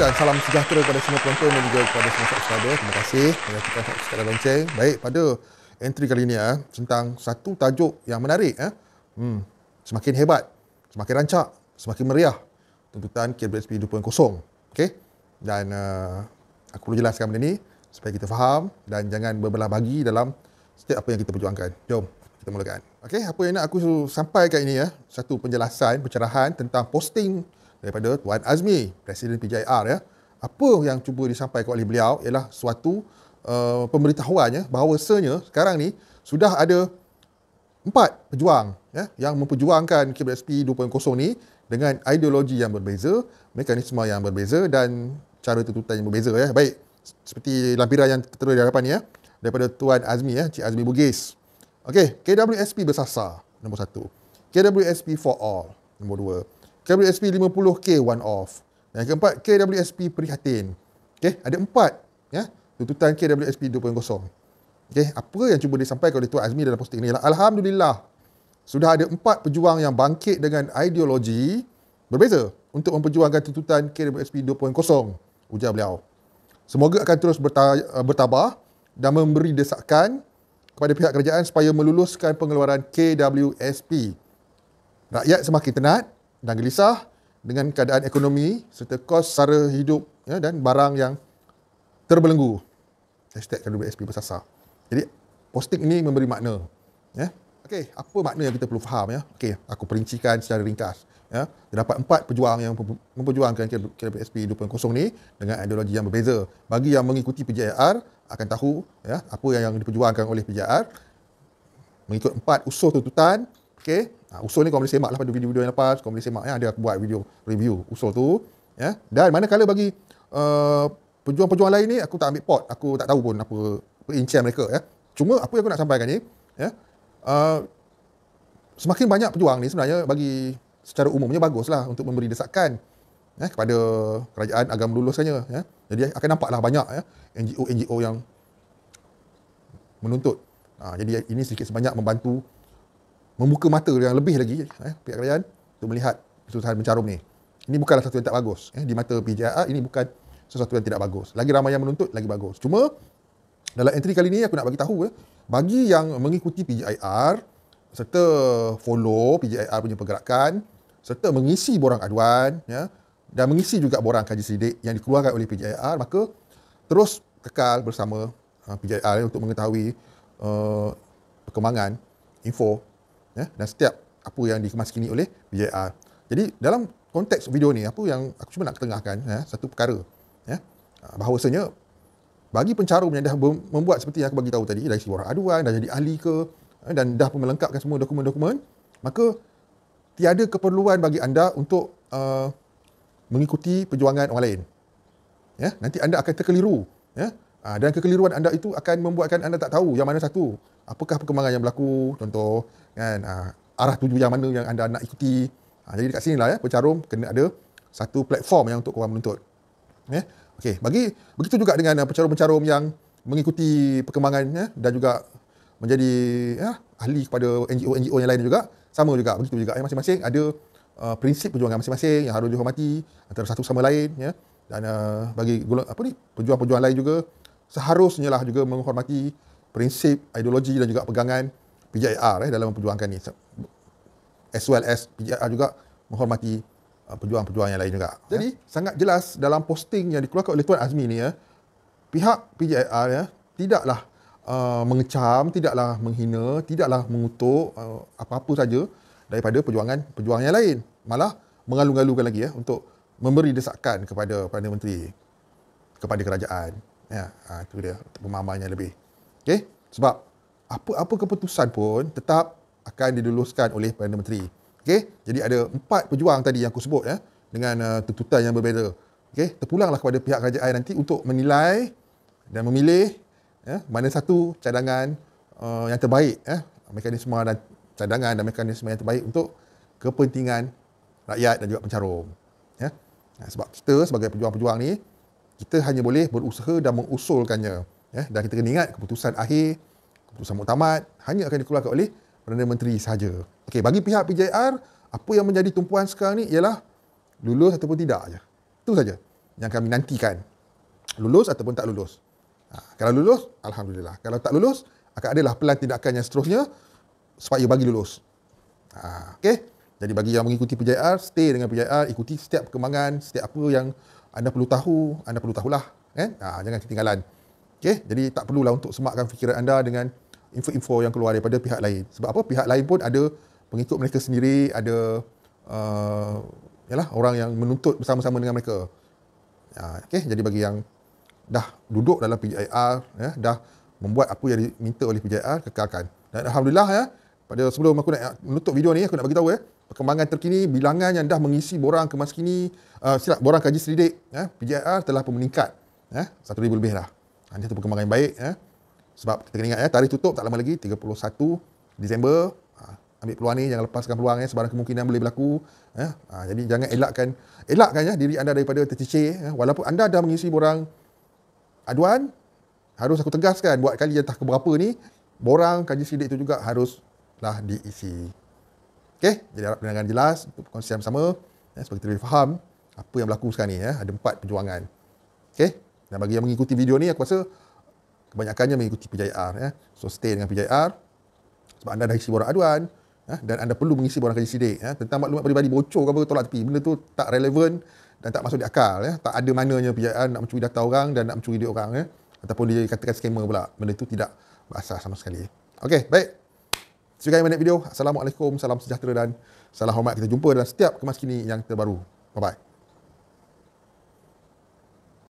dan salam sejahtera kepada semua penonton dan juga kepada semua subscriber. Terima kasih kerana kita subscribe lonceng. Baik, pada entry kali ini ya, ah, tentang satu tajuk yang menarik. Ya. Hmm, semakin hebat, semakin rancak, semakin meriah tuntutan KBSP 2.0. Okay? Dan uh, aku perlu jelaskan benda ini supaya kita faham dan jangan berbelah bagi dalam setiap apa yang kita perjuangkan. Jom, kita mulakan. Okay, apa yang nak aku sampaikan ini ya, satu penjelasan, pencerahan tentang posting daripada Tuan Azmi, Presiden PJR ya. Apa yang cuba disampaikan oleh beliau ialah suatu uh, pemberitahuan ya bahawasanya sekarang ni sudah ada empat pejuang ya yang memperjuangkan KBSP 2.0 ni dengan ideologi yang berbeza, mekanisme yang berbeza dan cara tuntutan yang berbeza ya. Baik, seperti lampiran yang tertera di hadapan ni ya daripada Tuan Azmi ya, Cik Azmi Bugis. Okey, KWSP bersasar nombor satu. KWSP for all nombor dua. KWSP 50K one off. Yang keempat, KWSP prihatin. Okey, ada empat ya, tuntutan KWSP 2.0. Okey, apa yang cuba disampaikan oleh Tuan Azmi dalam posting ini ialah alhamdulillah sudah ada empat pejuang yang bangkit dengan ideologi berbeza untuk memperjuangkan tuntutan KWSP 2.0 ujar beliau. Semoga akan terus bertambah eh, dan memberi desakan kepada pihak kerajaan supaya meluluskan pengeluaran KWSP. Rakyat semakin tenat, dan gelisah dengan keadaan ekonomi serta kos sara hidup ya, dan barang yang terbelenggu. Hashtag kandung BSP bersasar. Jadi, posting ini memberi makna. Ya. Okey, apa makna yang kita perlu faham? Ya? Okey, aku perincikan secara ringkas. Ya. Terdapat empat pejuang yang memperjuangkan KBSP 2.0 ni dengan ideologi yang berbeza. Bagi yang mengikuti PJR akan tahu ya, apa yang, yang diperjuangkan oleh PJR. Mengikut empat usul tuntutan, Okay. Ha, usul ni kau boleh semak lah pada video-video yang lepas. Kau boleh semak. Ya. Ada aku buat video review usul tu. Ya. Dan manakala bagi uh, pejuang-pejuang lain ni, aku tak ambil pot. Aku tak tahu pun apa, apa incian mereka. Ya. Cuma apa yang aku nak sampaikan ni, ya, uh, semakin banyak pejuang ni sebenarnya bagi secara umumnya baguslah untuk memberi desakan ya, kepada kerajaan agar meluluskannya. Ya. Jadi akan nampaklah banyak ya, NGO-NGO yang menuntut. Ha, jadi ini sedikit sebanyak membantu membuka mata yang lebih lagi eh, pihak kerajaan untuk melihat susahan mencarum ni. Ini bukanlah satu yang tak bagus. Eh. Di mata PJIR, ini bukan sesuatu yang tidak bagus. Lagi ramai yang menuntut, lagi bagus. Cuma, dalam entry kali ni aku nak bagi tahu eh, bagi yang mengikuti PJIR serta follow PJIR punya pergerakan serta mengisi borang aduan ya, dan mengisi juga borang kaji sidik yang dikeluarkan oleh PJIR maka terus kekal bersama uh, PJIR eh, untuk mengetahui uh, perkembangan info ya, dan setiap apa yang dikemas kini oleh BJR. Jadi dalam konteks video ni apa yang aku cuma nak ketengahkan ya, satu perkara ya, bahawasanya bagi pencarum yang dah membuat seperti yang aku bagi tahu tadi dari segi aduan dah jadi ahli ke ya, dan dah pun melengkapkan semua dokumen-dokumen maka tiada keperluan bagi anda untuk uh, mengikuti perjuangan orang lain ya nanti anda akan terkeliru ya Ha, dan kekeliruan anda itu akan membuatkan anda tak tahu yang mana satu. Apakah perkembangan yang berlaku, contoh, kan, ha, arah tuju yang mana yang anda nak ikuti. Ha, jadi dekat sini lah, ya, pencarum kena ada satu platform yang untuk korang menuntut. Ya? Okay, bagi, begitu juga dengan ha, uh, pencarum-pencarum yang mengikuti perkembangan ya, dan juga menjadi ya, ahli kepada NGO-NGO yang lain juga, sama juga, begitu juga. Ya, masing-masing ada uh, prinsip perjuangan masing-masing yang harus dihormati antara satu sama lain. Ya? dan uh, bagi apa ni pejuang-pejuang lain juga seharusnya lah juga menghormati prinsip, ideologi dan juga pegangan PJIR eh, dalam memperjuangkan ini. As well as PJIR juga menghormati uh, pejuang-pejuang yang lain juga. Jadi, ya? sangat jelas dalam posting yang dikeluarkan oleh Tuan Azmi ni ya, pihak PJIR ya, tidaklah uh, mengecam, tidaklah menghina, tidaklah mengutuk uh, apa-apa saja daripada perjuangan perjuangan yang lain. Malah mengalung-alungkan lagi ya, untuk memberi desakan kepada Perdana Menteri kepada kerajaan. Ya, ha, itu dia pemahamannya lebih. Okey, sebab apa apa keputusan pun tetap akan diluluskan oleh Perdana Menteri. Okey, jadi ada empat pejuang tadi yang aku sebut ya dengan uh, tuntutan yang berbeza. Okey, terpulanglah kepada pihak kerajaan nanti untuk menilai dan memilih ya, mana satu cadangan uh, yang terbaik ya, mekanisme dan cadangan dan mekanisme yang terbaik untuk kepentingan rakyat dan juga pencarum. Ya. Sebab kita sebagai pejuang-pejuang ni, kita hanya boleh berusaha dan mengusulkannya ya dan kita kena ingat keputusan akhir keputusan muktamad hanya akan dikeluarkan oleh Perdana Menteri sahaja Okay, bagi pihak PJR apa yang menjadi tumpuan sekarang ni ialah lulus ataupun tidak saja. itu saja yang kami nantikan lulus ataupun tak lulus ha, kalau lulus alhamdulillah kalau tak lulus akan adalah pelan tindakan yang seterusnya supaya bagi lulus ha, okey jadi bagi yang mengikuti PJR stay dengan PJR ikuti setiap perkembangan setiap apa yang anda perlu tahu, anda perlu tahulah. eh, Ha, jangan ketinggalan. Okay? Jadi tak perlulah untuk semakkan fikiran anda dengan info-info yang keluar daripada pihak lain. Sebab apa? Pihak lain pun ada pengikut mereka sendiri, ada uh, yalah, orang yang menuntut bersama-sama dengan mereka. Ha, okay? Jadi bagi yang dah duduk dalam PJIR, ya, eh, dah membuat apa yang diminta oleh PJIR, kekalkan. Dan Alhamdulillah, ya, pada sebelum aku nak menutup video ni aku nak bagi tahu ya perkembangan terkini bilangan yang dah mengisi borang ke masa kini uh, silap borang kaji selidik ya eh, PJR telah pun meningkat ya satu ribu lebih lah ini ha, satu perkembangan yang baik ya sebab kita kena ingat ya tarikh tutup tak lama lagi 31 Disember ha, ambil peluang ni jangan lepaskan peluang ya sebarang kemungkinan boleh berlaku ya jadi jangan elakkan elakkan ya diri anda daripada tercicir ya walaupun anda dah mengisi borang aduan harus aku tegaskan buat kali yang tak keberapa ni borang kaji selidik itu juga harus telah diisi. Okey, jadi harap pendengar jelas untuk konsep yang sama ya, supaya kita lebih faham apa yang berlaku sekarang ni ya. Ada empat perjuangan. Okey. Dan bagi yang mengikuti video ni aku rasa kebanyakannya mengikuti PJR ya. Eh. So stay dengan PJR sebab anda dah isi borang aduan ya, dan anda perlu mengisi borang kerja sidik ya, tentang maklumat peribadi bocor ke apa tolak tepi benda tu tak relevan dan tak masuk di akal ya. tak ada mananya PJR nak mencuri data orang dan nak mencuri duit orang ya. ataupun dia katakan skamer pula benda tu tidak berasas sama sekali okey baik See you guys in my next video. Assalamualaikum, salam sejahtera dan salam hormat. Kita jumpa dalam setiap kemas kini yang terbaru. Bye-bye.